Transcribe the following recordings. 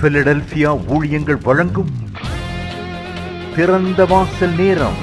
Philadelphia ஊழியங்கள் வழங்கும் திறந்த வாசல் நேரம்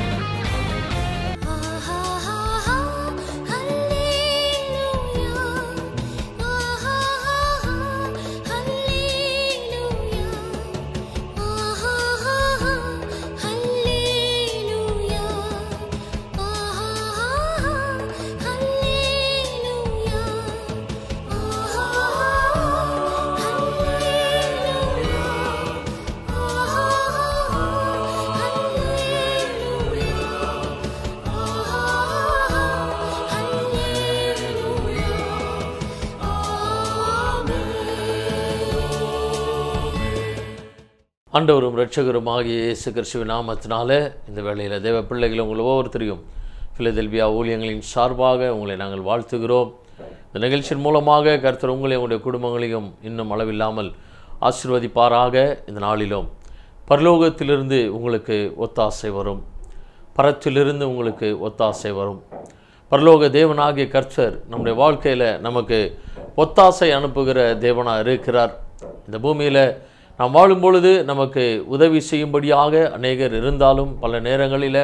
ஆண்டவரும் ரட்சகரும் ஆகிய இயேசு கிறிஸ்துவின் நாமத்தினால இந்த வேளையில் தேவ பிள்ளைகள் உங்களை ஒவ்வொருத்தரையும் பிலதெல்பியா ஊழியங்களின் சார்பாக உங்களை நாங்கள் வாழ்த்துகிறோம் இந்த நிகழ்ச்சியின் மூலமாக கருத்தர் உங்களை உங்களுடைய குடும்பங்களையும் இன்னும் அளவில்லாமல் ஆசிர்வதிப்பாராக இந்த நாளிலும் பரலோகத்திலிருந்து உங்களுக்கு ஒத்தாசை வரும் பரத்திலிருந்து உங்களுக்கு ஒத்தாசை வரும் பரலோக தேவனாகிய கர்த்தர் நம்முடைய வாழ்க்கையில் நமக்கு ஒத்தாசை அனுப்புகிற தேவனாக இருக்கிறார் இந்த பூமியில் நாம் வாழும் பொழுது நமக்கு உதவி செய்யும்படியாக அநேகர் இருந்தாலும் பல நேரங்களில்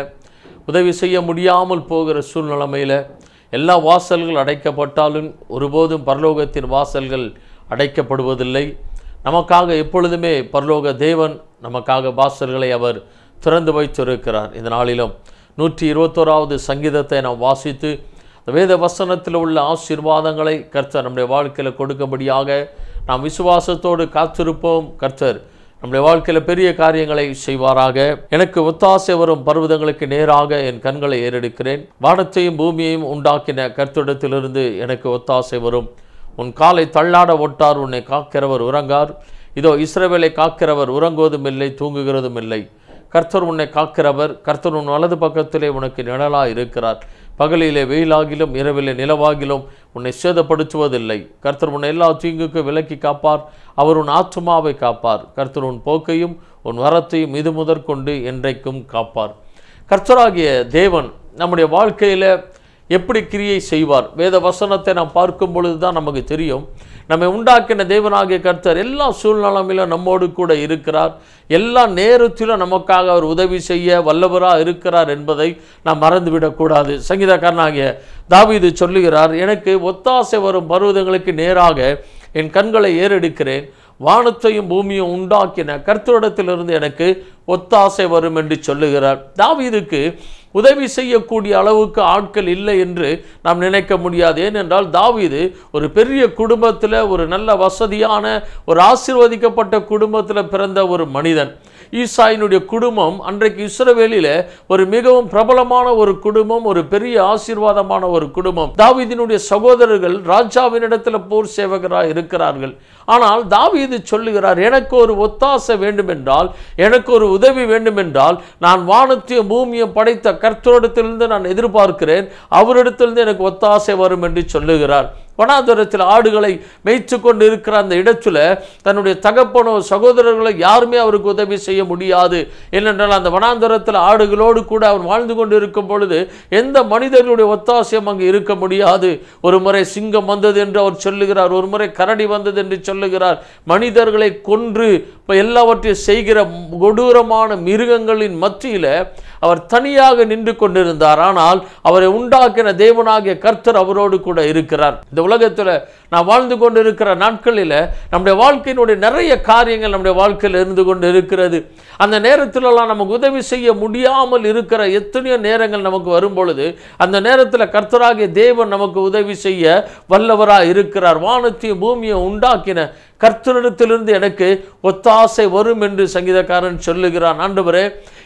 உதவி செய்ய முடியாமல் போகிற சூழ்நிலைமையில் எல்லா வாசல்கள் அடைக்கப்பட்டாலும் ஒருபோதும் பரலோகத்தின் வாசல்கள் அடைக்கப்படுவதில்லை நமக்காக எப்பொழுதுமே பரலோக தேவன் நமக்காக வாசல்களை அவர் திறந்து வைத்திருக்கிறார் இந்த நாளிலும் நூற்றி இருபத்தோராவது சங்கீதத்தை நாம் வாசித்து வேத வசனத்தில் உள்ள ஆசீர்வாதங்களை கர்த்தர் நம்முடைய வாழ்க்கையில் கொடுக்கும்படியாக நாம் விசுவாசத்தோடு காத்திருப்போம் கர்த்தர் நம்முடைய வாழ்க்கையில் பெரிய காரியங்களை செய்வாராக எனக்கு ஒத்தாசை வரும் பர்வதங்களுக்கு நேராக என் கண்களை ஏறெடுக்கிறேன் வானத்தையும் பூமியையும் உண்டாக்கின கர்த்திடத்திலிருந்து எனக்கு ஒத்தாசை வரும் உன் காலை தள்ளாட ஒட்டார் உன்னை காக்கிறவர் உறங்கார் இதோ இஸ்ரவேலை காக்கிறவர் உறங்குவதும் இல்லை தூங்குகிறதும் இல்லை கர்த்தர் உன்னை காக்கிறவர் கர்த்தர் உன் வலது பக்கத்திலே உனக்கு நிழலாக இருக்கிறார் பகலிலே வெயிலாகிலும் இரவிலே நிலவாகிலும் உன்னை சேதப்படுத்துவதில்லை கர்த்தர் உன்னை எல்லா தீங்குக்கு விலக்கி காப்பார் அவர் உன் ஆத்துமாவை காப்பார் கர்த்தர் உன் போக்கையும் உன் வரத்தையும் இது முதற்கொண்டு என்றைக்கும் காப்பார் கர்த்தராகிய தேவன் நம்முடைய வாழ்க்கையில் எப்படி கிரியை செய்வார் வேத வசனத்தை நாம் பார்க்கும் பொழுது தான் நமக்கு தெரியும் நம்மை உண்டாக்கின தேவனாகிய கர்த்தர் எல்லா சூழ்நிலையிலும் நம்மோடு கூட இருக்கிறார் எல்லா நேரத்திலும் நமக்காக அவர் உதவி செய்ய வல்லவராக இருக்கிறார் என்பதை நாம் மறந்துவிடக்கூடாது சங்கீதக்காரனாகிய தாவிது சொல்லுகிறார் எனக்கு ஒத்தாசை வரும் பருவதங்களுக்கு நேராக என் கண்களை ஏறெடுக்கிறேன் வானத்தையும் பூமியும் உண்டாக்கின கர்த்தரிடத்திலிருந்து எனக்கு ஒத்தாசை வரும் என்று சொல்லுகிறார் தாவீதுக்கு உதவி செய்யக்கூடிய அளவுக்கு ஆட்கள் இல்லை என்று நாம் நினைக்க முடியாது ஏனென்றால் தாவீது ஒரு பெரிய குடும்பத்தில் ஒரு நல்ல வசதியான ஒரு ஆசிர்வதிக்கப்பட்ட குடும்பத்தில் பிறந்த ஒரு மனிதன் ஈசாயினுடைய குடும்பம் அன்றைக்கு இஸ்ரவேலில் ஒரு மிகவும் பிரபலமான ஒரு குடும்பம் ஒரு பெரிய ஆசீர்வாதமான ஒரு குடும்பம் தாவீதினுடைய சகோதரர்கள் ராஜாவினிடத்தில் போர் சேவகராக இருக்கிறார்கள் ஆனால் தாவீது சொல்லுகிறார் எனக்கு ஒரு ஒத்தாசை வேண்டுமென்றால் எனக்கு ஒரு உதவி வேண்டுமென்றால் நான் வானத்தையும் பூமியை படைத்த கர்த்தரிடத்திலிருந்து நான் எதிர்பார்க்கிறேன் அவரிடத்திலிருந்து எனக்கு ஒத்தாசை வரும் என்று சொல்லுகிறார் வனாந்தரத்தில் ஆடுகளை மேய்ச்சு கொண்டு இருக்கிற அந்த இடத்துல தன்னுடைய தகப்பனோ சகோதரர்களை யாருமே அவருக்கு உதவி செய்ய முடியாது ஏனென்றால் அந்த வனாந்தரத்தில் ஆடுகளோடு கூட அவன் வாழ்ந்து கொண்டு இருக்கும் பொழுது எந்த மனிதர்களுடைய ஒத்தாசியம் அங்கு இருக்க முடியாது ஒரு முறை சிங்கம் வந்தது என்று அவர் சொல்லுகிறார் ஒரு முறை கரடி வந்தது என்று சொல்லுகிறார் மனிதர்களை கொன்று எல்லாவற்றையும் செய்கிற கொடூரமான மிருகங்களின் மத்தியில் அவர் தனியாக நின்று கொண்டிருந்தார் ஆனால் அவரை உண்டாக்கின தேவனாகிய கர்த்தர் அவரோடு கூட இருக்கிறார் இந்த உலகத்தில் நான் வாழ்ந்து கொண்டு இருக்கிற நாட்களில் நம்முடைய வாழ்க்கையினுடைய நிறைய காரியங்கள் நம்முடைய வாழ்க்கையில் இருந்து கொண்டு இருக்கிறது அந்த நேரத்திலலாம் நமக்கு உதவி செய்ய முடியாமல் இருக்கிற எத்தனையோ நேரங்கள் நமக்கு வரும் பொழுது அந்த நேரத்தில் கர்த்தராகிய தேவன் நமக்கு உதவி செய்ய வல்லவராக இருக்கிறார் வானத்தையும் பூமியை உண்டாக்கின கர்த்தரிடத்திலிருந்து எனக்கு ஒத்தாசை வரும் என்று சங்கீதக்காரன் சொல்லுகிறான் ஆண்டவரே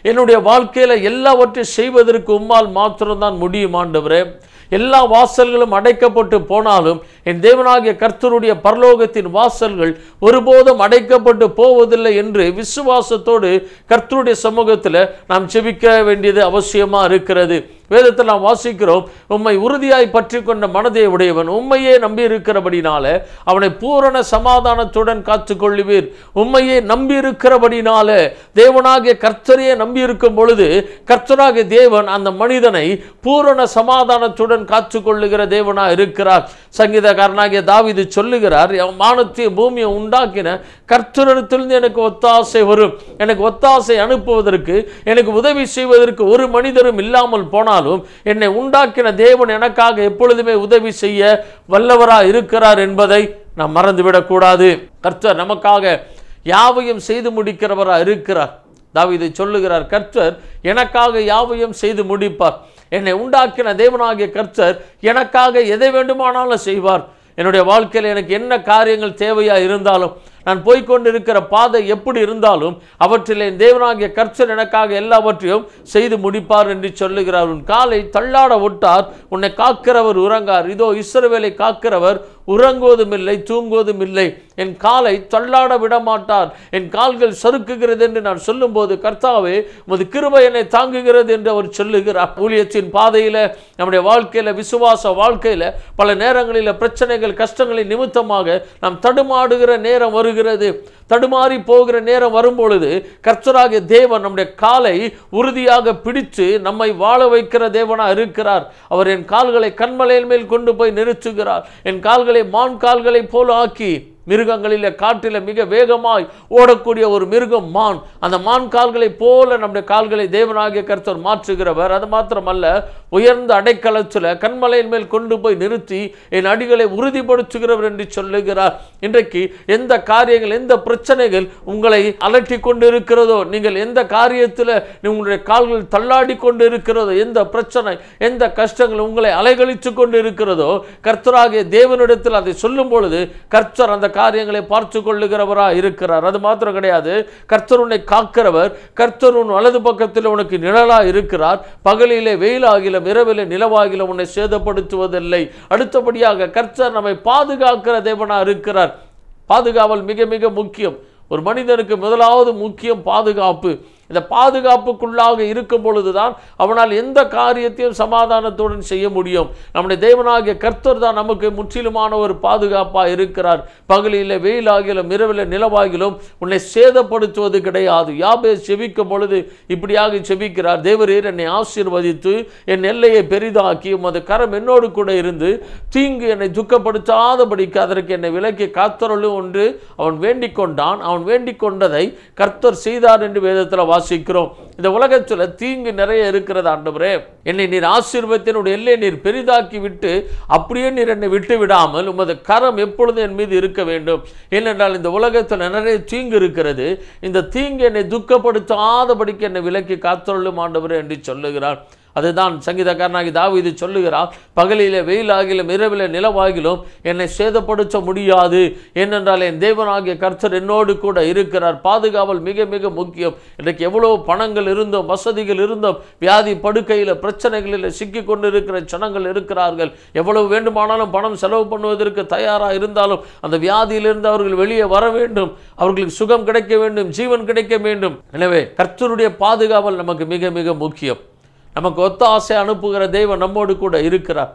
என்னுடைய வாழ்க்கையில் எல்லாவற்றையும் செய்வதற்கு உம்மால் மாத்திரம்தான் முடியும் ஆண்டவரே எல்லா வாசல்களும் அடைக்கப்பட்டு போனாலும் என் தேவனாகிய கர்த்தருடைய பரலோகத்தின் வாசல்கள் ஒருபோதும் அடைக்கப்பட்டு போவதில்லை என்று விசுவாசத்தோடு கர்த்தருடைய சமூகத்தில் நாம் செபிக்க வேண்டியது அவசியமாக இருக்கிறது வேதத்தில் நாம் வாசிக்கிறோம் உம்மை உறுதியாய் பற்றி கொண்ட மனதை உடையவன் உண்மையே நம்பி இருக்கிறபடினால அவனை பூரண சமாதானத்துடன் காத்து கொள்ளுவீர் உண்மையே நம்பி இருக்கிறபடினால தேவனாகிய கர்த்தரையே நம்பி இருக்கும் பொழுது கர்த்தராகிய தேவன் அந்த மனிதனை பூரண சமாதானத்துடன் காத்து கொள்ளுகிற தேவனா இருக்கிறார் சங்கீதக்காரனாகிய தாவிது சொல்லுகிறார் மானத்திய பூமியை உண்டாக்கின கர்த்தரத்திலிருந்து எனக்கு ஒத்தாசை வரும் எனக்கு ஒத்தாசை அனுப்புவதற்கு எனக்கு உதவி செய்வதற்கு ஒரு மனிதரும் இல்லாமல் போனால் இருந்தாலும் என்னை உண்டாக்கின தேவன் எனக்காக எப்பொழுதுமே உதவி செய்ய வல்லவரா இருக்கிறார் என்பதை நாம் மறந்துவிடக்கூடாது கர்த்தர் நமக்காக யாவையும் செய்து முடிக்கிறவராக இருக்கிறார் இதை சொல்லுகிறார் கர்த்தர் எனக்காக யாவையும் செய்து முடிப்பார் என்னை உண்டாக்கின தேவனாகிய கர்த்தர் எனக்காக எதை வேண்டுமானாலும் செய்வார் என்னுடைய வாழ்க்கையில் எனக்கு என்ன காரியங்கள் தேவையாக இருந்தாலும் நான் போய்கொண்டிருக்கிற பாதை எப்படி இருந்தாலும் என் தேவனாகிய கர்ச்சர் எனக்காக எல்லாவற்றையும் செய்து முடிப்பார் என்று சொல்லுகிறார் உன் காலை தள்ளாட ஒட்டார் உன்னை காக்கிறவர் உறங்கார் இதோ இஸ்ரவேலை காக்கிறவர் உறங்குவதும் இல்லை தூங்குவதும் இல்லை என் காலை தள்ளாட விடமாட்டார் என் கால்கள் சறுக்குகிறது என்று நான் சொல்லும்போது கர்த்தாவே உமது கிருபை என்னை தாங்குகிறது என்று அவர் சொல்லுகிறார் ஊழியத்தின் பாதையில் நம்முடைய வாழ்க்கையில் விசுவாச வாழ்க்கையில் பல நேரங்களில் பிரச்சனைகள் கஷ்டங்களின் நிமித்தமாக நாம் தடுமாடுகிற நேரம் வருகிறது தடுமாறி போகிற நேரம் வரும்பொழுது கர்ச்சராகிய தேவன் நம்முடைய காலை உறுதியாக பிடித்து நம்மை வாழ வைக்கிற தேவனாக இருக்கிறார் அவர் என் கால்களை கண்மலையின் மேல் கொண்டு போய் நிறுத்துகிறார் என் கால்களை மான் கால்களைப் போல ஆக்கி மிருகங்களில் காற்றில் மிக வேகமாய் ஓடக்கூடிய ஒரு மிருகம் மான் அந்த மான் கால்களை போல நம்முடைய கால்களை தேவனாகிய கருத்தர் மாற்றுகிறவர் அது மாத்திரமல்ல உயர்ந்த அடைக்கலத்தில் கண்மலையின் மேல் கொண்டு போய் நிறுத்தி என் அடிகளை உறுதிப்படுத்துகிறவர் என்று சொல்லுகிறார் இன்றைக்கு எந்த காரியங்கள் எந்த பிரச்சனைகள் உங்களை அலட்டி கொண்டு இருக்கிறதோ நீங்கள் எந்த காரியத்தில் உங்களுடைய கால்கள் தள்ளாடி கொண்டு இருக்கிறதோ எந்த பிரச்சனை எந்த கஷ்டங்கள் உங்களை அலைகழித்து கொண்டு இருக்கிறதோ கர்த்தராகிய தேவனிடத்தில் அதை சொல்லும் பொழுது கர்த்தர் அந்த காரியங்களை பார்த்து கொள்ளுகிறவராக இருக்கிறார் அது மாத்திரம் கிடையாது கர்த்தருனை காக்கிறவர் கர்த்தருன் வலது பக்கத்தில் உனக்கு நிழலாக இருக்கிறார் பகலிலே வெயிலாகிலும் இரவிலே நிலவாகிலும் உன்னை சேதப்படுத்துவதில்லை அடுத்தபடியாக கர்த்தர் நம்மை பாதுகாக்கிற தேவனாக இருக்கிறார் பாதுகாவல் மிக மிக முக்கியம் ஒரு மனிதனுக்கு முதலாவது முக்கியம் பாதுகாப்பு இந்த பாதுகாப்புக்குள்ளாக இருக்கும் பொழுதுதான் அவனால் எந்த காரியத்தையும் சமாதானத்துடன் செய்ய முடியும் நம்முடைய தேவனாகிய கர்த்தர் தான் நமக்கு முற்றிலுமான ஒரு பாதுகாப்பாக இருக்கிறார் பகலில் வெயிலாகிலும் இரவில் நிலவாகிலும் உன்னை சேதப்படுத்துவது கிடையாது யாபே செவிக்கும் பொழுது இப்படியாக செபிக்கிறார் தேவரீர் என்னை ஆசீர்வதித்து என் எல்லையை பெரிதாக்கி உமது கரம் என்னோடு கூட இருந்து தீங்கு என்னை துக்கப்படுத்தாதபடிக்கு அதற்கு என்னை விலக்கி காத்தரலும் ஒன்று அவன் வேண்டிக் கொண்டான் அவன் வேண்டிக் கொண்டதை கர்த்தர் செய்தார் என்று வேதத்தில் வாசி வாசிக்கிறோம் இந்த உலகத்தில் தீங்கு நிறைய இருக்கிறது ஆண்டவரே என்னை நீர் ஆசீர்வத்தினுடைய எல்லை நீர் பெரிதாக்கி விட்டு அப்படியே நீர் என்னை விட்டு விடாமல் உமது கரம் எப்பொழுது என் மீது இருக்க வேண்டும் ஏனென்றால் இந்த உலகத்தில் நிறைய தீங்கு இருக்கிறது இந்த தீங்கு என்னை துக்கப்படுத்தாதபடிக்கு என்னை விலக்கி காத்தொள்ளும் ஆண்டவரே என்று சொல்லுகிறார் அதுதான் சங்கீதக்காரனாகி இது சொல்லுகிறார் பகலிலே வெயிலாகிலும் இரவில் நிலவாகிலும் என்னை சேதப்படுத்த முடியாது ஏனென்றால் என் தேவனாகிய கர்த்தர் என்னோடு கூட இருக்கிறார் பாதுகாவல் மிக மிக முக்கியம் இன்றைக்கு எவ்வளோ பணங்கள் இருந்தோம் வசதிகள் இருந்தோம் வியாதி படுக்கையில் பிரச்சனைகளில் சிக்கி கொண்டிருக்கிற ஜனங்கள் இருக்கிறார்கள் எவ்வளவு வேண்டுமானாலும் பணம் செலவு பண்ணுவதற்கு தயாராக இருந்தாலும் அந்த வியாதியிலிருந்து அவர்கள் வெளியே வர வேண்டும் அவர்களுக்கு சுகம் கிடைக்க வேண்டும் ஜீவன் கிடைக்க வேண்டும் எனவே கர்த்தருடைய பாதுகாவல் நமக்கு மிக மிக முக்கியம் நமக்கு ஒத்த ஆசை அனுப்புகிற தெய்வம் நம்மோடு கூட இருக்கிறார்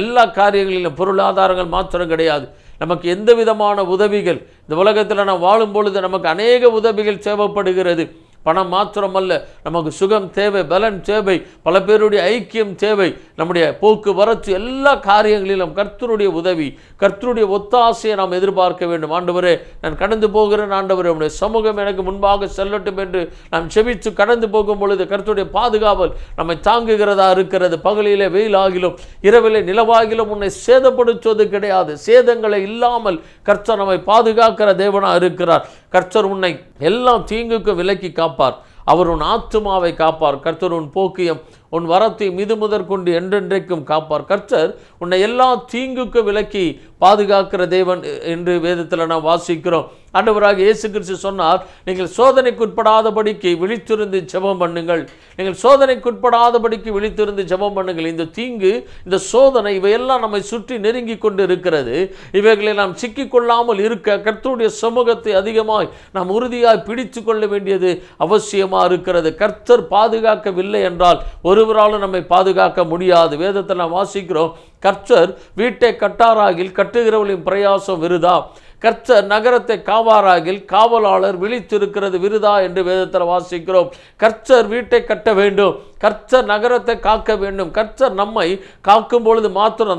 எல்லா காரியங்களிலும் பொருளாதாரங்கள் மாத்திரம் கிடையாது நமக்கு எந்த விதமான உதவிகள் இந்த உலகத்தில் நான் வாழும் பொழுது நமக்கு அநேக உதவிகள் தேவைப்படுகிறது பணம் மாத்திரமல்ல நமக்கு சுகம் தேவை பலன் தேவை பல பேருடைய ஐக்கியம் தேவை நம்முடைய போக்குவரத்து எல்லா காரியங்களிலும் கர்த்தருடைய உதவி கர்த்தருடைய ஒத்தாசையை நாம் எதிர்பார்க்க வேண்டும் ஆண்டவரே நான் கடந்து போகிறேன் ஆண்டவரே உடைய சமூகம் எனக்கு முன்பாக செல்லட்டும் என்று நாம் செவித்து கடந்து போகும் பொழுது கர்த்தருடைய பாதுகாவல் நம்மை தாங்குகிறதா இருக்கிறது பகலிலே வெயிலாகிலும் இரவிலே நிலவாகிலும் உன்னை சேதப்படுத்துவது கிடையாது சேதங்களை இல்லாமல் கர்த்தர் நம்மை பாதுகாக்கிற தேவனாக இருக்கிறார் கர்த்தர் உன்னை எல்லா தீங்குக்கும் விலக்கி காப்பார் அவர் உன் ஆத்துமாவை காப்பார் கர்த்தர் உன் போக்கியம் உன் வரத்தை மிது முதற்கொண்டு என்றென்றைக்கும் காப்பார் கர்த்தர் உன்னை எல்லா தீங்குக்கும் விலக்கி பாதுகாக்கிற தேவன் என்று வேதத்தில் நாம் வாசிக்கிறோம் அண்டவராக இயேசு கிறிஸ்து சொன்னார் நீங்கள் சோதனைக்குட்படாதபடிக்கு விழித்திருந்து ஜெபம் பண்ணுங்கள் நீங்கள் சோதனைக்குட்படாதபடிக்கு விழித்திருந்து ஜெபம் பண்ணுங்கள் இந்த தீங்கு இந்த சோதனை இவையெல்லாம் நம்மை சுற்றி நெருங்கி கொண்டு இருக்கிறது இவைகளை நாம் சிக்கிக்கொள்ளாமல் இருக்க கர்த்தருடைய சமூகத்தை அதிகமாய் நாம் உறுதியாய் பிடித்து கொள்ள வேண்டியது அவசியமாக இருக்கிறது கர்த்தர் பாதுகாக்கவில்லை என்றால் ஒருவராலும் நம்மை பாதுகாக்க முடியாது வேதத்தை நாம் வாசிக்கிறோம் கர்த்தர் வீட்டை கட்டாராகில் கட்டுகிறவளின் பிரயாசம் விருதா கர்த்த நகரத்தை காவாராகில் காவலாளர் விழித்திருக்கிறது விருதா என்று வேதத்தில் வாசிக்கிறோம் கர்த்தர் வீட்டை கட்ட வேண்டும் கர்த்தர் நகரத்தை காக்க வேண்டும் கர்த்தர் நம்மை காக்கும் பொழுது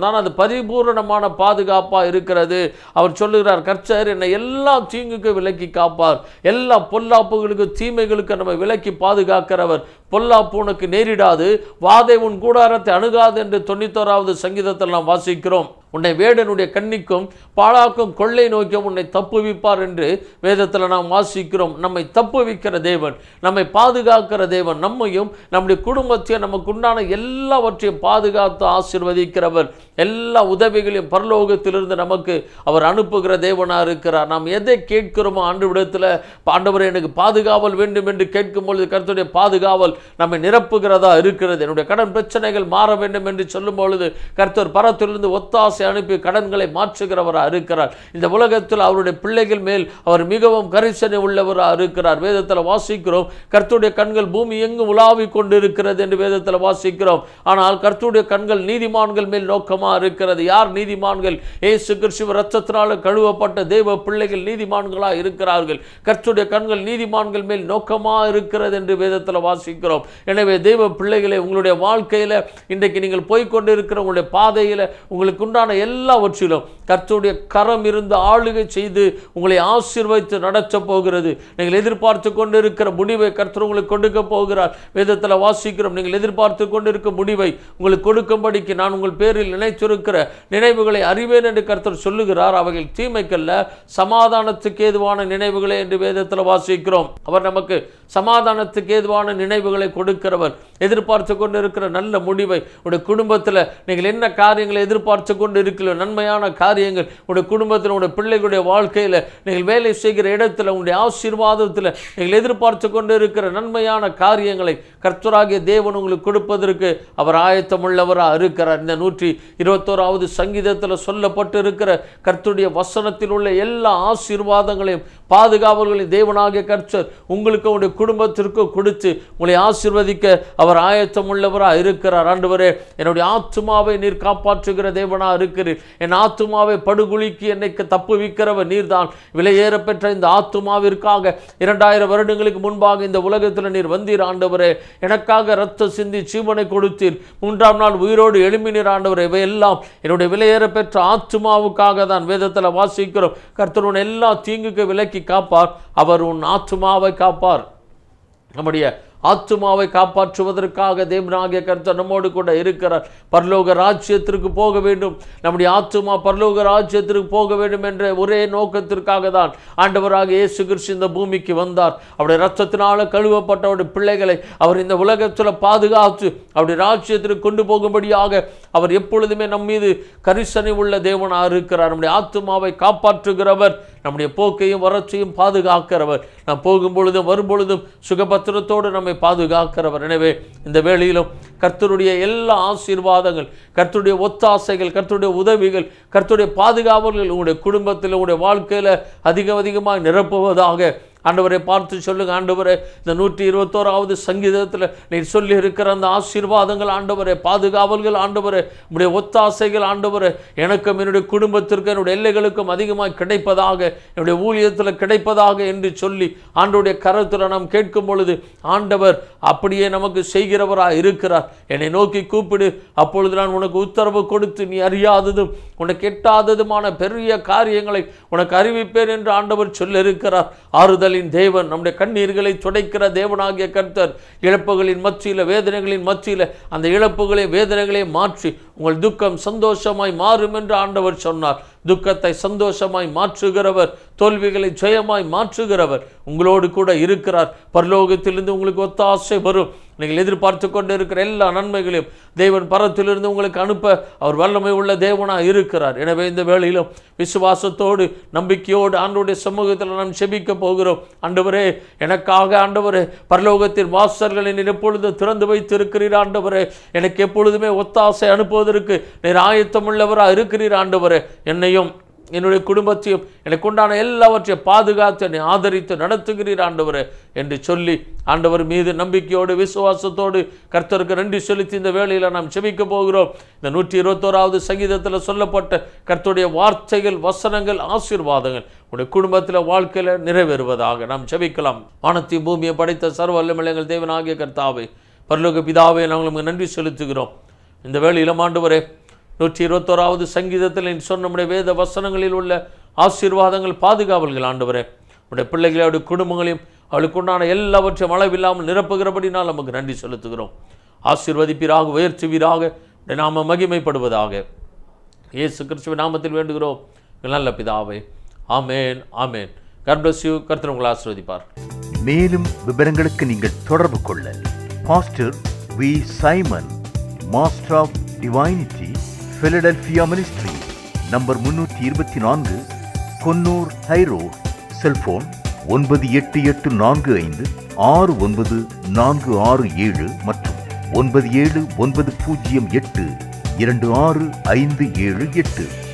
தான் அது பரிபூர்ணமான பாதுகாப்பாக இருக்கிறது அவர் சொல்லுகிறார் கர்த்தர் என்னை எல்லா தீங்குக்கும் விலக்கி காப்பார் எல்லா பொல்லாப்புகளுக்கு தீமைகளுக்கு நம்ம விலக்கி பாதுகாக்கிறவர் பொல்லாப்பு உனக்கு நேரிடாது வாதை உன் கூடாரத்தை அணுகாது என்று தொண்ணூத்தோராவது சங்கீதத்தில் நாம் வாசிக்கிறோம் உன்னை வேடனுடைய கண்ணிக்கும் பாழாக்கும் கொள்ளை நோக்கியும் உன்னை தப்புவிப்பார் என்று வேதத்தில் நாம் வாசிக்கிறோம் நம்மை தப்புவிக்கிற தேவன் நம்மை பாதுகாக்கிற தேவன் நம்மையும் நம்முடைய குடும்பத்தையும் நமக்கு உண்டான எல்லாவற்றையும் பாதுகாத்து ஆசிர்வதிக்கிறவர் எல்லா உதவிகளையும் பரலோகத்திலிருந்து நமக்கு அவர் அனுப்புகிற தேவனாக இருக்கிறார் நாம் எதை கேட்கிறோமோ ஆண்டு விடத்தில் ஆண்டவர் எனக்கு பாதுகாவல் வேண்டும் என்று கேட்கும் பொழுது கருத்துடைய பாதுகாவல் நம்மை நிரப்புகிறதா இருக்கிறது என்னுடைய கடன் பிரச்சனைகள் மாற வேண்டும் என்று சொல்லும் பொழுது கர்த்தர் பரத்திலிருந்து ஒத்தாசை அனுப்பி கடன்களை மாற்றுகிறவராக இருக்கிறார் இந்த உலகத்தில் அவருடைய பிள்ளைகள் மேல் அவர் மிகவும் கரிசனை உள்ளவராக இருக்கிறார் வேதத்தில் வாசிக்கிறோம் கருத்துடைய கண்கள் பூமி எங்கும் உலாவிக் கொண்டிருக்கிறார் இருக்கிறது என்று வேதத்தில் வாசிக்கிறோம் ஆனால் கர்த்துடைய கண்கள் நீதிமான்கள் மேல் நோக்கமாக இருக்கிறது யார் நீதிமான்கள் ஏசு கிறிஸ்துவ ரத்தத்தினால் கழுவப்பட்ட தெய்வ பிள்ளைகள் நீதிமான்களாக இருக்கிறார்கள் கர்த்துடைய கண்கள் நீதிமான்கள் மேல் நோக்கமாக இருக்கிறது என்று வேதத்தில் வாசிக்கிறோம் எனவே தெய்வ பிள்ளைகளை உங்களுடைய வாழ்க்கையில் இன்றைக்கு நீங்கள் போய்கொண்டு இருக்கிற உங்களுடைய பாதையில் உங்களுக்கு உண்டான எல்லாவற்றிலும் கர்த்துடைய கரம் இருந்து ஆளுகை செய்து உங்களை ஆசீர்வதித்து நடத்த போகிறது நீங்கள் எதிர்பார்த்து கொண்டிருக்கிற முடிவை கர்த்தர் உங்களுக்கு கொடுக்க போகிறார் வேதத்தில் வாசி சீக்கிரம் நீங்கள் எதிர்பார்த்து கொண்டிருக்க முடிவை உங்களுக்கு கொடுக்கும்படிக்கு நான் உங்கள் பேரில் நினைச்சிருக்கிற நினைவுகளை அறிவேன் என்று கருத்தர் சொல்லுகிறார் அவைகள் தீமைக்கல்ல சமாதானத்துக்கு ஏதுவான நினைவுகளே என்று வேதத்தில் வாசிக்கிறோம் அவர் நமக்கு சமாதானத்துக்கு ஏதுவான நினைவுகளை கொடுக்கிறவர் எதிர்பார்த்து கொண்டிருக்கிற நல்ல முடிவை உடைய குடும்பத்தில் நீங்கள் என்ன காரியங்களை எதிர்பார்த்து கொண்டு இருக்கிற நன்மையான காரியங்கள் உடைய குடும்பத்தில் உடைய பிள்ளைகளுடைய வாழ்க்கையில் நீங்கள் வேலை செய்கிற இடத்துல உங்களுடைய ஆசீர்வாதத்தில் நீங்கள் எதிர்பார்த்து கொண்டு இருக்கிற நன்மையான காரியங்களை கர்த்தராகி ஆகிய தேவன் உங்களுக்கு கொடுப்பதற்கு அவர் ஆயத்தமுள்ளவராக இருக்கிறார் இந்த நூற்றி இருபத்தோராவது சங்கீதத்தில் சொல்லப்பட்டு இருக்கிற கர்த்துடைய வசனத்தில் உள்ள எல்லா ஆசீர்வாதங்களையும் பாதுகாவல்களையும் தேவனாகிய கர்த்தர் உங்களுக்கு உங்களுடைய குடும்பத்திற்கு கொடுத்து உங்களை ஆசீர்வதிக்க அவர் ஆயத்தமுள்ளவராக இருக்கிறார் ஆண்டவரே என்னுடைய ஆத்துமாவை நீர் காப்பாற்றுகிற தேவனாக இருக்கிறீர் என் ஆத்மாவை படுகுழிக்கு தப்பு விற்கிறவர் நீர்தான் விலையேற பெற்ற இந்த ஆத்துமாவிற்காக இரண்டாயிரம் வருடங்களுக்கு முன்பாக இந்த உலகத்தில் நீர் வந்தீர் ஆண்டவரே எனக்காக எனக்காக ரத்த சிந்தி சீமனை கொடுத்தீர் மூன்றாம் நாள் உயிரோடு எழும்பினீர் ஆண்டவர் இவையெல்லாம் என்னுடைய விலையேற பெற்ற ஆத்மாவுக்காக தான் வேதத்தில் வாசிக்கிறோம் கர்த்தர் உன் எல்லா தீங்குக்கு விலக்கி காப்பார் அவர் உன் ஆத்மாவை காப்பார் நம்முடைய ஆத்துமாவை காப்பாற்றுவதற்காக தேவனாகிய கர்த்தர் நம்மோடு கூட இருக்கிறார் பரலோக ராஜ்யத்திற்கு போக வேண்டும் நம்முடைய ஆத்துமா பரலோக ராஜ்யத்திற்கு போக வேண்டும் என்ற ஒரே நோக்கத்திற்காக தான் ஆண்டவராக இயேசு கிறிஸ்து இந்த பூமிக்கு வந்தார் அவருடைய கழுவப்பட்ட கழுவப்பட்டவருடைய பிள்ளைகளை அவர் இந்த உலகத்தில் பாதுகாத்து அவருடைய ராஜ்யத்திற்கு கொண்டு போகும்படியாக அவர் எப்பொழுதுமே நம்மீது கரிசனை உள்ள தேவனாக இருக்கிறார் நம்முடைய ஆத்துமாவை காப்பாற்றுகிறவர் நம்முடைய போக்கையும் வறட்சியும் பாதுகாக்கிறவர் நாம் போகும் பொழுதும் வரும்பொழுதும் சுகபத்திரத்தோடு நம்மை பாதுகாக்கிறவர் எனவே இந்த வேளையிலும் கர்த்தருடைய எல்லா ஆசீர்வாதங்கள் கர்த்தருடைய ஒத்தாசைகள் கர்த்தருடைய உதவிகள் கர்த்தருடைய பாதுகாவல்கள் உங்களுடைய குடும்பத்தில் உங்களுடைய வாழ்க்கையில் அதிகம் அதிகமாக நிரப்புவதாக ஆண்டவரை பார்த்து சொல்லுங்கள் ஆண்டவரை இந்த நூற்றி இருபத்தோராவது சங்கீதத்தில் நீர் சொல்லி இருக்கிற அந்த ஆசீர்வாதங்கள் ஆண்டவரை பாதுகாவல்கள் ஆண்டவரை உடைய ஒத்தாசைகள் ஆண்டவரை எனக்கும் என்னுடைய குடும்பத்திற்கும் என்னுடைய எல்லைகளுக்கும் அதிகமாக கிடைப்பதாக என்னுடைய ஊழியத்தில் கிடைப்பதாக என்று சொல்லி ஆண்டோடைய கரத்தில் நாம் கேட்கும் பொழுது ஆண்டவர் அப்படியே நமக்கு செய்கிறவராக இருக்கிறார் என்னை நோக்கி கூப்பிடு அப்பொழுது நான் உனக்கு உத்தரவு கொடுத்து நீ அறியாததும் உனக்கு எட்டாததுமான பெரிய காரியங்களை உனக்கு அறிவிப்பேன் என்று ஆண்டவர் சொல்லியிருக்கிறார் ஆறுதல் விடுதலின் தேவன் நம்முடைய கண்ணீர்களை துடைக்கிற தேவனாகிய கர்த்தர் இழப்புகளின் மத்தியில் வேதனைகளின் மத்தியில் அந்த இழப்புகளை வேதனைகளை மாற்றி உங்கள் துக்கம் சந்தோஷமாய் மாறும் என்று ஆண்டவர் சொன்னார் துக்கத்தை சந்தோஷமாய் மாற்றுகிறவர் தோல்விகளை ஜெயமாய் மாற்றுகிறவர் உங்களோடு கூட இருக்கிறார் பரலோகத்திலிருந்து உங்களுக்கு ஒத்தாசை வரும் நீங்கள் எதிர்பார்த்து கொண்டு இருக்கிற எல்லா நன்மைகளையும் தேவன் பரத்திலிருந்து உங்களுக்கு அனுப்ப அவர் வல்லமை உள்ள தேவனாக இருக்கிறார் எனவே இந்த வேளையிலும் விசுவாசத்தோடு நம்பிக்கையோடு ஆண்டோடைய சமூகத்தில் நாம் செபிக்க போகிறோம் ஆண்டவரே எனக்காக ஆண்டவரே பரலோகத்தின் வாசல்களை எப்பொழுது திறந்து வைத்து இருக்கிறீர் ஆண்டவரே எனக்கு எப்பொழுதுமே ஒத்தாசை அனுப்புவதற்கு நீர் உள்ளவராக இருக்கிறீர் ஆண்டவரே என்னையும் என்னுடைய குடும்பத்தையும் எனக்கு உண்டான எல்லாவற்றையும் பாதுகாத்து என்னை ஆதரித்து நடத்துகிறீர் ஆண்டவர் என்று சொல்லி ஆண்டவர் மீது நம்பிக்கையோடு விசுவாசத்தோடு கர்த்தருக்கு நன்றி செலுத்தி இந்த வேளையில் நாம் செபிக்க போகிறோம் இந்த நூற்றி இருபத்தோராவது சங்கீதத்தில் சொல்லப்பட்ட கர்த்தருடைய வார்த்தைகள் வசனங்கள் ஆசீர்வாதங்கள் உடைய குடும்பத்தில் வாழ்க்கையில் நிறைவேறுவதாக நாம் செபிக்கலாம் வானத்தி பூமியை படைத்த சர்வ வல்லமிழங்கள் தேவனாகிய கர்த்தாவை பரலோக பிதாவை நாங்கள் நன்றி செலுத்துகிறோம் இந்த வேளையில் வரே நூற்றி இருபத்தோராவது சங்கீதத்தில் நீ சொன்ன நம்முடைய வேத வசனங்களில் உள்ள ஆசீர்வாதங்கள் பாதுகாவல்கள் ஆண்டவரே நம்முடைய பிள்ளைகளை அவருடைய குடும்பங்களையும் அவளுக்கு உண்டான எல்லாவற்றையும் அளவில்லாமல் நிரப்புகிறபடினால் நமக்கு நன்றி செலுத்துகிறோம் ஆசீர்வதிப்பீராக உயர்த்துவீராக நாம மகிமைப்படுவதாக இயேசு கிறிஸ்துவ நாமத்தில் வேண்டுகிறோம் நல்ல பிதாவே ஆமேன் ஆமேன் கர்பிளஸ் யூ கர்த்தர் உங்களை ஆசிர்வதிப்பார் மேலும் விவரங்களுக்கு நீங்கள் தொடர்பு கொள்ள pastor V Simon master of divinity Philadelphia ministry number முன்னூற்றி இருபத்தி நான்கு கொன்னூர் ஹைரோ செல்போன் ஒன்பது எட்டு எட்டு நான்கு ஐந்து ஆறு ஒன்பது நான்கு ஆறு ஏழு மற்றும் ஒன்பது ஏழு ஒன்பது பூஜ்ஜியம் எட்டு இரண்டு ஆறு ஐந்து ஏழு எட்டு